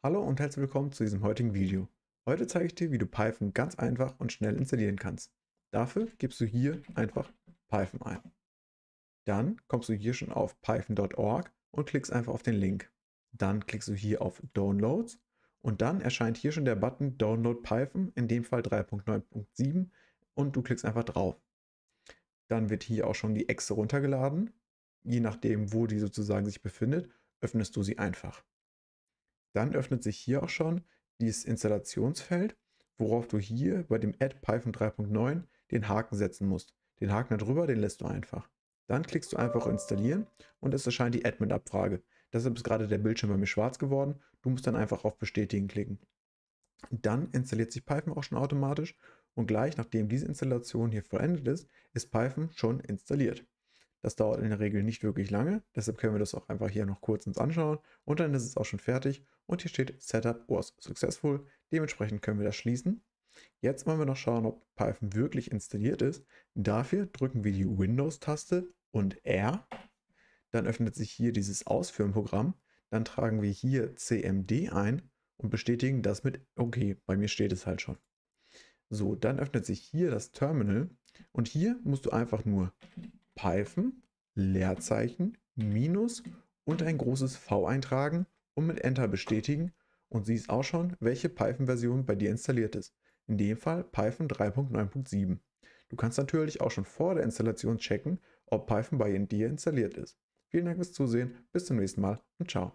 Hallo und herzlich willkommen zu diesem heutigen Video. Heute zeige ich dir, wie du Python ganz einfach und schnell installieren kannst. Dafür gibst du hier einfach Python ein. Dann kommst du hier schon auf python.org und klickst einfach auf den Link. Dann klickst du hier auf Downloads und dann erscheint hier schon der Button Download Python, in dem Fall 3.9.7 und du klickst einfach drauf. Dann wird hier auch schon die Exe runtergeladen. Je nachdem, wo die sozusagen sich befindet, öffnest du sie einfach. Dann öffnet sich hier auch schon dieses Installationsfeld, worauf du hier bei dem Add Python 3.9 den Haken setzen musst. Den Haken darüber, den lässt du einfach. Dann klickst du einfach Installieren und es erscheint die Admin-Abfrage. Deshalb ist gerade der Bildschirm bei mir schwarz geworden. Du musst dann einfach auf Bestätigen klicken. Dann installiert sich Python auch schon automatisch und gleich nachdem diese Installation hier vollendet ist, ist Python schon installiert. Das dauert in der Regel nicht wirklich lange, deshalb können wir das auch einfach hier noch kurz uns anschauen und dann ist es auch schon fertig und hier steht Setup was successful, dementsprechend können wir das schließen. Jetzt wollen wir noch schauen, ob Python wirklich installiert ist. Dafür drücken wir die Windows-Taste und R, dann öffnet sich hier dieses Ausführenprogramm, dann tragen wir hier CMD ein und bestätigen das mit OK, bei mir steht es halt schon. So, dann öffnet sich hier das Terminal und hier musst du einfach nur Python, Leerzeichen, Minus und ein großes V eintragen und mit Enter bestätigen und siehst auch schon, welche Python-Version bei dir installiert ist. In dem Fall Python 3.9.7. Du kannst natürlich auch schon vor der Installation checken, ob Python bei dir installiert ist. Vielen Dank fürs Zusehen, bis zum nächsten Mal und ciao.